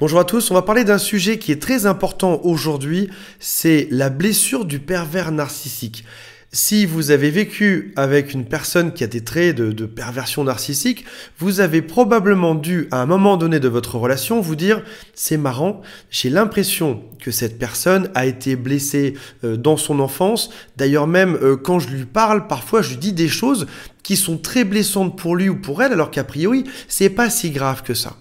Bonjour à tous, on va parler d'un sujet qui est très important aujourd'hui, c'est la blessure du pervers narcissique. Si vous avez vécu avec une personne qui a des traits de, perversion narcissique, vous avez probablement dû, à un moment donné de votre relation, vous dire ⁇ c'est marrant, j'ai l'impression que cette personne a été blessée euh, dans son enfance, d'ailleurs même euh, quand je lui parle, parfois je lui dis des choses qui sont très blessantes pour lui ou pour elle, alors qu'a priori, c'est pas si grave que ça. ⁇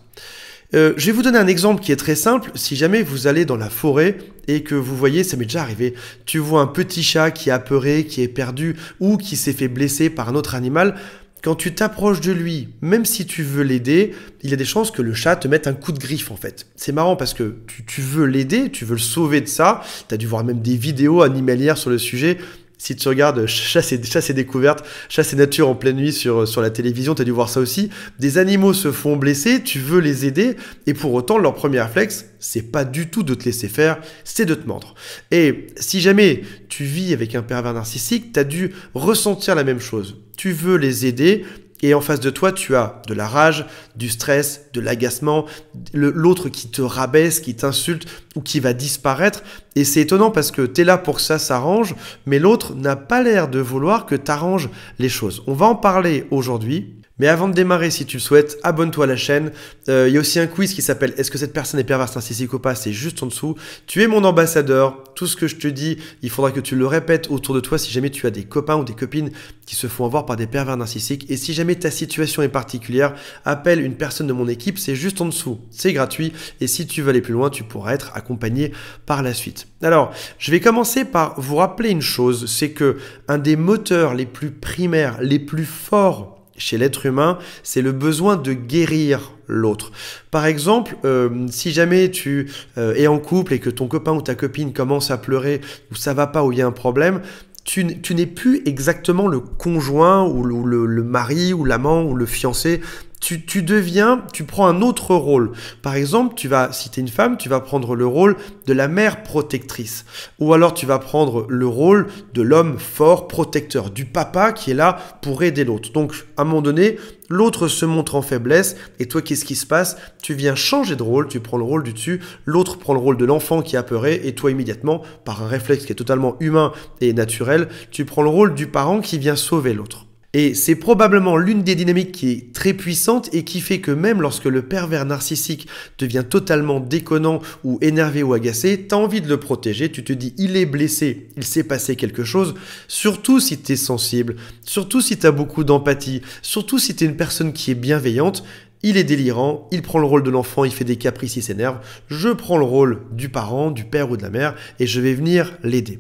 euh, je vais vous donner un exemple qui est très simple. Si jamais vous allez dans la forêt et que vous voyez, ça m'est déjà arrivé, tu vois un petit chat qui est apeuré, qui est perdu ou qui s'est fait blesser par un autre animal, quand tu t'approches de lui, même si tu veux l'aider, il y a des chances que le chat te mette un coup de griffe en fait. C'est marrant parce que tu, tu veux l'aider, tu veux le sauver de ça. Tu as dû voir même des vidéos animalières sur le sujet si tu regardes chasse et, découverte, chasse et nature en pleine nuit sur, la télévision, tu as dû voir ça aussi, des animaux se font blesser, tu veux les aider, et pour autant, leur premier réflexe, c'est pas du tout de te laisser faire, c'est de te mordre. Et si jamais tu vis avec un pervers narcissique, tu as dû ressentir la même chose. Tu veux les aider, et en face de toi, tu as de la rage, du stress, de l'agacement, l'autre qui te rabaisse, qui t'insulte ou qui va disparaître. Et c'est étonnant parce que tu es là pour que ça s'arrange, mais l'autre n'a pas l'air de vouloir que arranges les choses. On va en parler aujourd'hui mais avant de démarrer, si tu le souhaites, abonne-toi à la chaîne. Euh, il y a aussi un quiz qui s'appelle Est-ce que cette personne est perverse, narcissique ou pas C'est juste en dessous. Tu es mon ambassadeur. Tout ce que je te dis, il faudra que tu le répètes autour de toi si jamais tu as des copains ou des copines qui se font avoir par des pervers narcissiques. Et si jamais ta situation est particulière, appelle une personne de mon équipe. C'est juste en dessous. C'est gratuit. Et si tu veux aller plus loin, tu pourras être accompagné par la suite. Alors, je vais commencer par vous rappeler une chose. C'est que un des moteurs les plus primaires, les plus forts chez l'être humain, c'est le besoin de guérir l'autre. Par exemple, euh, si jamais tu euh, es en couple et que ton copain ou ta copine commence à pleurer ou ça va pas ou il y a un problème, tu, n'es plus exactement le conjoint ou le mari ou l'amant ou le fiancé tu, deviens, tu prends un autre rôle. Par exemple, tu vas, si tu es une femme, tu vas prendre le rôle de la mère protectrice. Ou alors tu vas prendre le rôle de l'homme fort, protecteur, du papa qui est là pour aider l'autre. Donc, à un moment donné, l'autre se montre en faiblesse, et toi, qu'est-ce qui se passe Tu viens changer de rôle, tu prends le rôle du dessus, l'autre prend le rôle de l'enfant qui a peur et toi, immédiatement, par un réflexe qui est totalement humain et naturel, tu prends le rôle du parent qui vient sauver l'autre. Et c'est probablement l'une des dynamiques qui est très puissante et qui fait que même lorsque le pervers narcissique devient totalement déconnant ou énervé ou agacé, as envie de le protéger, tu te dis il est blessé, il s'est passé quelque chose, surtout si tu es sensible, surtout si tu as beaucoup d'empathie, surtout si es une personne qui est bienveillante, il est délirant, il prend le rôle de l'enfant, il fait des caprices, il s'énerve, je prends le rôle du parent, du père ou de la mère et je vais venir l'aider.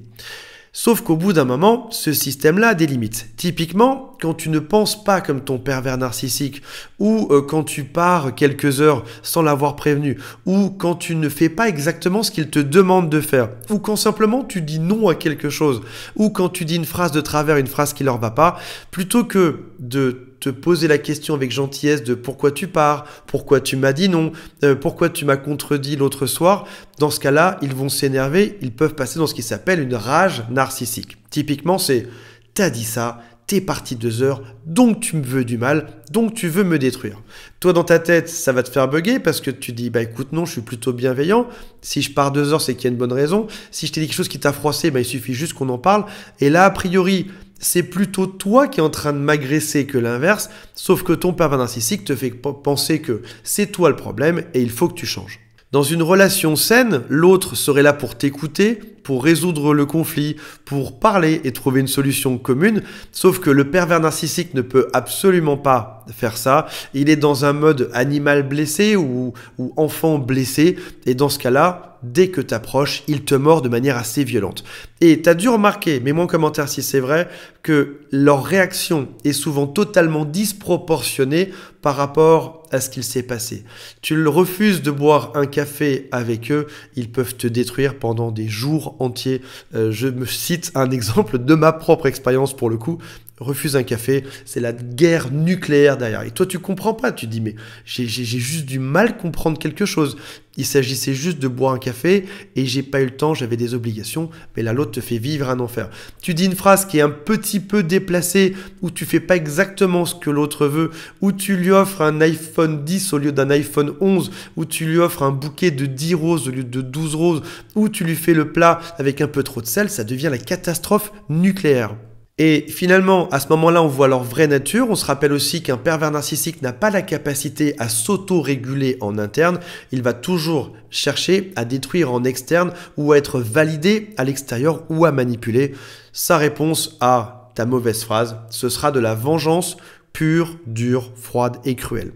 Sauf qu'au bout d'un moment, ce système-là a des limites. Typiquement, quand tu ne penses pas comme ton pervers narcissique, ou euh, quand tu pars quelques heures sans l'avoir prévenu, ou quand tu ne fais pas exactement ce qu'il te demande de faire, ou quand simplement tu dis non à quelque chose, ou quand tu dis une phrase de travers, une phrase qui leur va pas, plutôt que de te poser la question avec gentillesse de pourquoi tu pars, pourquoi tu m'as dit non, euh, pourquoi tu m'as contredit l'autre soir, dans ce cas-là, ils vont s'énerver, ils peuvent passer dans ce qui s'appelle une rage narcissique. Typiquement, c'est t'as dit ça, t'es parti deux heures, donc tu me veux du mal, donc tu veux me détruire. Toi, dans ta tête, ça va te faire bugger parce que tu dis, bah écoute, non, je suis plutôt bienveillant. Si je pars deux heures, c'est qu'il y a une bonne raison. Si je t'ai dit quelque chose qui t'a froissé, bah il suffit juste qu'on en parle. Et là, a priori, c'est plutôt toi qui es en train de m'agresser que l'inverse, sauf que ton pervers narcissique te fait penser que c'est toi le problème et il faut que tu changes. Dans une relation saine, l'autre serait là pour t'écouter, pour résoudre le conflit, pour parler et trouver une solution commune. Sauf que le pervers narcissique ne peut absolument pas faire ça. Il est dans un mode animal blessé ou, enfant blessé. Et dans ce cas-là, dès que tu t'approches, il te mord de manière assez violente. Et as dû remarquer, mets-moi en commentaire si c'est vrai, que leur réaction est souvent totalement disproportionnée par rapport à ce qu'il s'est passé. Tu le refuses de boire un café avec eux, ils peuvent te détruire pendant des jours entier. Euh, je me cite un exemple de ma propre expérience pour le coup, refuse un café, c'est la guerre nucléaire derrière. Et toi, tu comprends pas, tu dis, mais j'ai juste du mal comprendre quelque chose. Il s'agissait juste de boire un café et j'ai pas eu le temps, j'avais des obligations, mais là, l'autre te fait vivre un enfer. Tu dis une phrase qui est un petit peu déplacée, où tu fais pas exactement ce que l'autre veut, où tu lui offres un iPhone 10 au lieu d'un iPhone 11, où tu lui offres un bouquet de 10 roses au lieu de 12 roses, où tu lui fais le plat avec un peu trop de sel, ça devient la catastrophe nucléaire. Et finalement, à ce moment-là, on voit leur vraie nature. On se rappelle aussi qu'un pervers narcissique n'a pas la capacité à s'auto-réguler en interne. Il va toujours chercher à détruire en externe ou à être validé à l'extérieur ou à manipuler. Sa réponse à ta mauvaise phrase, ce sera de la vengeance pure, dure, froide et cruelle.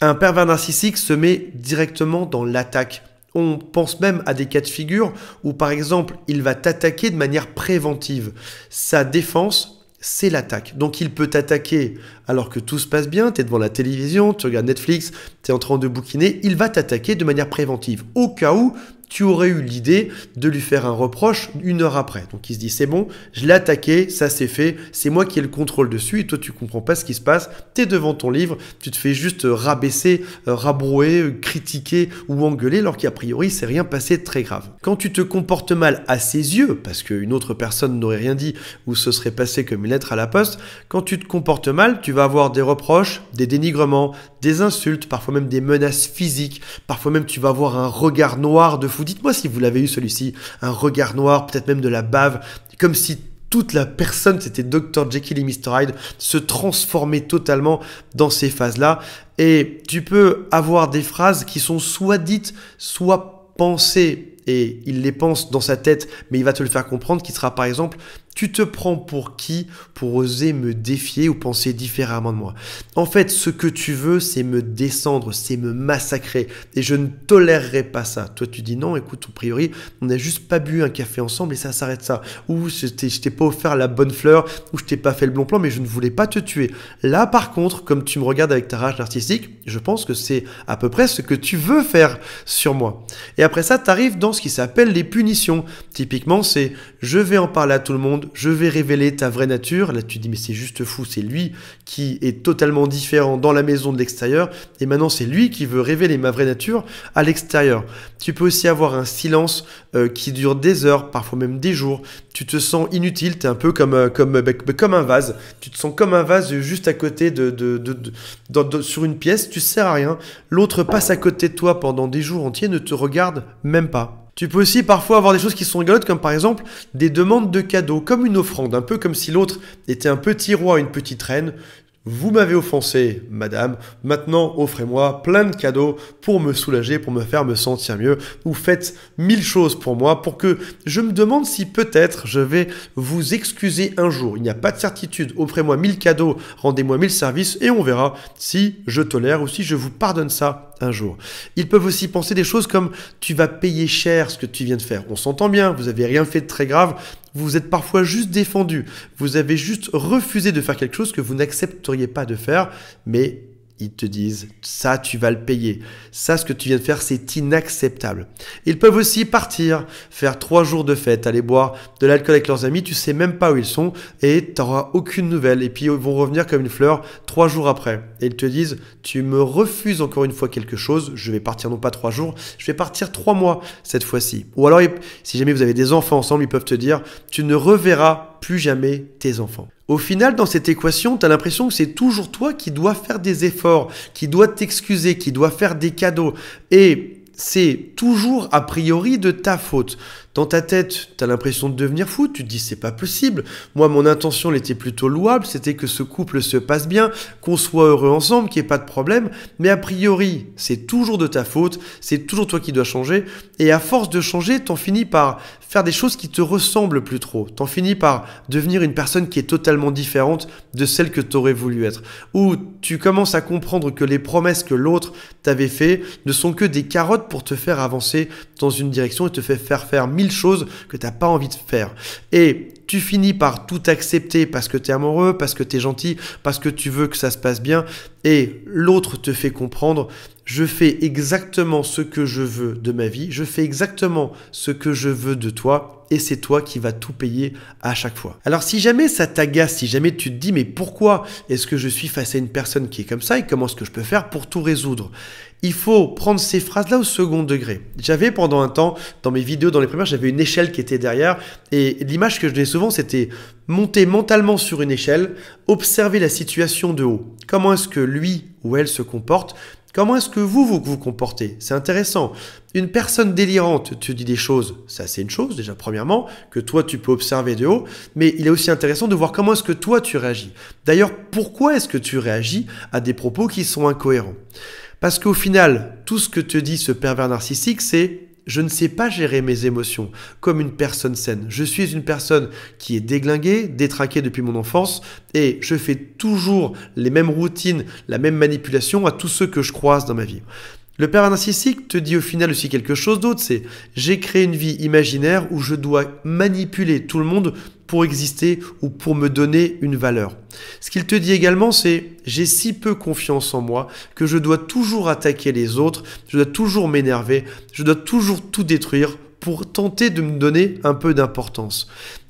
Un pervers narcissique se met directement dans l'attaque on pense même à des cas de figure où, par exemple, il va t'attaquer de manière préventive. Sa défense, c'est l'attaque. Donc il peut t'attaquer alors que tout se passe bien, tu es devant la télévision, tu regardes Netflix, tu es en train de bouquiner, il va t'attaquer de manière préventive, au cas où tu aurais eu l'idée de lui faire un reproche une heure après. Donc il se dit c'est bon, je l'ai attaqué, ça c'est fait, c'est moi qui ai le contrôle dessus et toi tu comprends pas ce qui se passe, tu es devant ton livre, tu te fais juste euh, rabaisser, euh, rabrouer, euh, critiquer ou engueuler alors qu'a priori c'est rien passé de très grave. Quand tu te comportes mal à ses yeux, parce qu'une autre personne n'aurait rien dit ou ce serait passé comme une lettre à la poste, quand tu te comportes mal, tu vas avoir des reproches, des dénigrements, des insultes, parfois même des menaces physiques, parfois même tu vas avoir un regard noir de fou vous. Dites-moi si vous l'avez eu celui-ci, un regard noir, peut-être même de la bave, comme si toute la personne, c'était Dr. Jekyll et Mr. Hyde, se transformait totalement dans ces phases-là. Et tu peux avoir des phrases qui sont soit dites, soit pensées et il les pense dans sa tête, mais il va te le faire comprendre, qui sera par exemple tu te prends pour qui pour oser me défier ou penser différemment de moi En fait, ce que tu veux, c'est me descendre, c'est me massacrer. Et je ne tolérerai pas ça. Toi, tu dis non, écoute, a priori, on n'a juste pas bu un café ensemble et ça s'arrête ça. Ou je t'ai pas offert la bonne fleur, ou je t'ai pas fait le bon plan, mais je ne voulais pas te tuer. Là, par contre, comme tu me regardes avec ta rage artistique, je pense que c'est à peu près ce que tu veux faire sur moi. Et après ça, tu arrives dans ce qui s'appelle les punitions. Typiquement, c'est je vais en parler à tout le monde je vais révéler ta vraie nature. Là, tu dis, mais c'est juste fou, c'est lui qui est totalement différent dans la maison de l'extérieur, et maintenant c'est lui qui veut révéler ma vraie nature à l'extérieur. Tu peux aussi avoir un silence euh, qui dure des heures, parfois même des jours. Tu te sens inutile, tu es un peu euh, euh, bah, comme, un vase. Tu te sens comme un vase juste à côté de, sur une pièce, tu sers à rien. L'autre passe à côté de toi pendant des jours entiers, ne te regarde même pas. Tu peux aussi parfois avoir des choses qui sont rigolotes, comme par exemple des demandes de cadeaux, comme une offrande, un peu comme si l'autre était un petit roi, une petite reine. Vous m'avez offensé, madame, maintenant offrez-moi plein de cadeaux pour me soulager, pour me faire me sentir mieux, ou faites mille choses pour moi pour que je me demande si peut-être je vais vous excuser un jour. Il n'y a pas de certitude, offrez-moi mille cadeaux, rendez-moi mille services et on verra si je tolère ou si je vous pardonne ça jour. Ils peuvent aussi penser des choses comme tu vas payer cher ce que tu viens de faire. On s'entend bien, vous n'avez rien fait de très grave, vous vous êtes parfois juste défendu, vous avez juste refusé de faire quelque chose que vous n'accepteriez pas de faire, mais ils te disent ça tu vas le payer, ça ce que tu viens de faire c'est inacceptable. Ils peuvent aussi partir, faire trois jours de fête, aller boire de l'alcool avec leurs amis, tu sais même pas où ils sont et tu' t'auras aucune nouvelle et puis ils vont revenir comme une fleur trois jours après et ils te disent tu me refuses encore une fois quelque chose, je vais partir non pas trois jours, je vais partir trois mois cette fois-ci. Ou alors si jamais vous avez des enfants ensemble ils peuvent te dire tu ne reverras plus jamais tes enfants. Au final, dans cette équation, tu as l'impression que c'est toujours toi qui dois faire des efforts, qui dois t'excuser, qui dois faire des cadeaux. Et c'est toujours a priori de ta faute. Dans ta tête, t'as l'impression de devenir fou, tu te dis c'est pas possible. Moi, mon intention, l'était était plutôt louable, c'était que ce couple se passe bien, qu'on soit heureux ensemble, qu'il n'y ait pas de problème. Mais a priori, c'est toujours de ta faute, c'est toujours toi qui dois changer. Et à force de changer, t'en finis par faire des choses qui te ressemblent plus trop. T'en finis par devenir une personne qui est totalement différente de celle que t'aurais voulu être. Ou tu commences à comprendre que les promesses que l'autre t'avait fait ne sont que des carottes pour te faire avancer dans une direction et te faire faire faire choses que tu n'as pas envie de faire. Et tu finis par tout accepter parce que tu es amoureux, parce que tu es gentil, parce que tu veux que ça se passe bien, et l'autre te fait comprendre, je fais exactement ce que je veux de ma vie, je fais exactement ce que je veux de toi, et c'est toi qui vas tout payer à chaque fois. Alors si jamais ça t'agace, si jamais tu te dis mais pourquoi est-ce que je suis face à une personne qui est comme ça et comment est-ce que je peux faire pour tout résoudre il faut prendre ces phrases-là au second degré. J'avais pendant un temps, dans mes vidéos, dans les premières, j'avais une échelle qui était derrière. Et l'image que je donnais souvent, c'était monter mentalement sur une échelle, observer la situation de haut. Comment est-ce que lui ou elle se comporte Comment est-ce que vous, vous vous comportez C'est intéressant. Une personne délirante te dit des choses, ça c'est une chose déjà premièrement, que toi tu peux observer de haut, mais il est aussi intéressant de voir comment est-ce que toi tu réagis. D'ailleurs, pourquoi est-ce que tu réagis à des propos qui sont incohérents Parce qu'au final, tout ce que te dit ce pervers narcissique, c'est je ne sais pas gérer mes émotions comme une personne saine. Je suis une personne qui est déglinguée, détraquée depuis mon enfance et je fais toujours les mêmes routines, la même manipulation à tous ceux que je croise dans ma vie. Le père narcissique te dit au final aussi quelque chose d'autre, c'est j'ai créé une vie imaginaire où je dois manipuler tout le monde exister ou pour me donner une valeur. Ce qu'il te dit également, c'est j'ai si peu confiance en moi que je dois toujours attaquer les autres, je dois toujours m'énerver, je dois toujours tout détruire pour tenter de me donner un peu d'importance.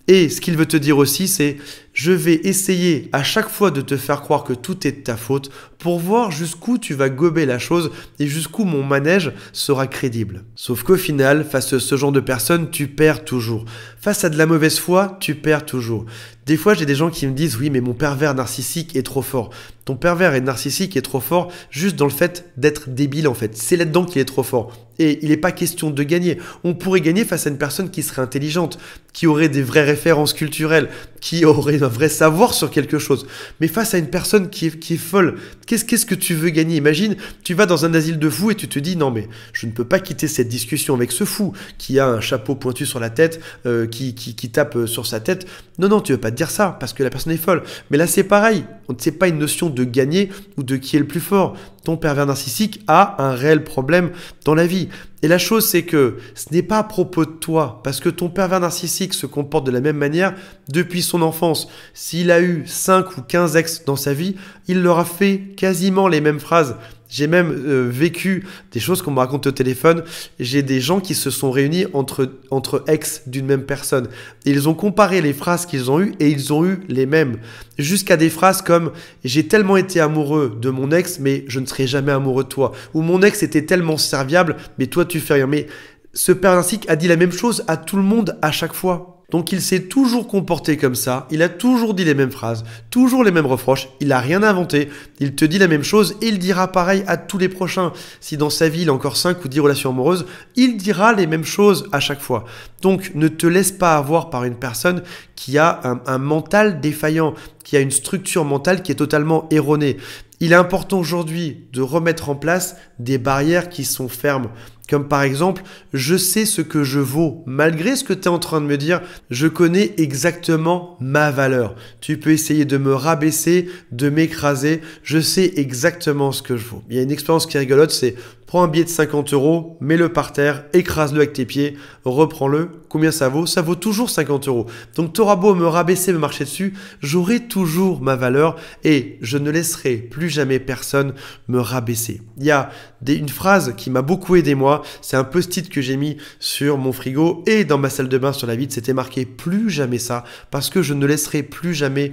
Et ce qu'il veut te dire aussi, c'est je vais essayer à chaque fois de te faire croire que tout est de ta faute pour voir jusqu'où tu vas gober la chose et jusqu'où mon manège sera crédible. Sauf qu'au final, face à ce genre de personne, tu perds toujours. Face à de la mauvaise foi, tu perds toujours. Des fois, j'ai des gens qui me disent oui, mais mon pervers narcissique est trop fort. Ton pervers est narcissique est trop fort juste dans le fait d'être débile en fait. C'est là-dedans qu'il est trop fort. Et il n'est pas question de gagner. On pourrait gagner face à une personne qui serait intelligente qui aurait des vraies références culturelles, qui aurait un vrai savoir sur quelque chose. Mais face à une personne qui est, qui est folle, qu'est-ce qu'est-ce que tu veux gagner Imagine, tu vas dans un asile de fous et tu te dis non mais je ne peux pas quitter cette discussion avec ce fou qui a un chapeau pointu sur la tête, euh, qui, qui, tape euh, sur sa tête. Non non, tu veux pas te dire ça parce que la personne est folle. Mais là c'est pareil, on ne sait pas une notion de gagner ou de qui est le plus fort. Ton pervers narcissique a un réel problème dans la vie. Et la chose, c'est que ce n'est pas à propos de toi, parce que ton pervers narcissique se comporte de la même manière depuis son enfance. S'il a eu 5 ou 15 ex dans sa vie, il leur a fait quasiment les mêmes phrases j'ai même euh, vécu des choses qu'on me raconte au téléphone. J'ai des gens qui se sont réunis entre, entre ex d'une même personne. ils ont comparé les phrases qu'ils ont eues et ils ont eu les mêmes. Jusqu'à des phrases comme J'ai tellement été amoureux de mon ex, mais je ne serai jamais amoureux de toi. Ou Mon ex était tellement serviable, mais toi tu fais rien. Mais ce père Zinsic a dit la même chose à tout le monde à chaque fois. Donc il s'est toujours comporté comme ça, il a toujours dit les mêmes phrases, toujours les mêmes reproches, il n'a rien inventé, il te dit la même chose et il dira pareil à tous les prochains. Si dans sa vie il a encore 5 ou 10 relations amoureuses, il dira les mêmes choses à chaque fois. Donc ne te laisse pas avoir par une personne qui a un mental défaillant, qui a une structure mentale qui est totalement erronée il est important aujourd'hui de remettre en place des barrières qui sont fermes. Comme par exemple, je sais ce que je vaux. Malgré ce que tu es en train de me dire, je connais exactement ma valeur. Tu peux essayer de me rabaisser, de m'écraser. Je sais exactement ce que je vaux. Il y a une expérience qui est rigolote, c'est Prends un billet de 50 euros, mets-le par terre, écrase-le avec tes pieds, reprends-le. Combien ça vaut Ça vaut toujours 50 euros. Donc t'auras beau me rabaisser, me marcher dessus, j'aurai toujours ma valeur et je ne laisserai plus jamais personne me rabaisser. Il y a une phrase qui m'a beaucoup aidé moi, c'est un post-it que j'ai mis sur mon frigo et dans ma salle de bain sur la vide, c'était marqué plus jamais ça parce que je ne laisserai plus jamais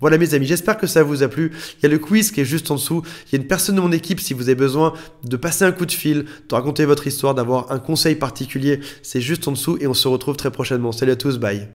voilà mes amis, j'espère que ça vous a plu. Il y a le quiz qui est juste en dessous. Il y a une personne de mon équipe si vous avez besoin de passer un coup de fil, de raconter votre histoire, d'avoir un conseil particulier. C'est juste en dessous et on se retrouve très prochainement. Salut à tous, bye.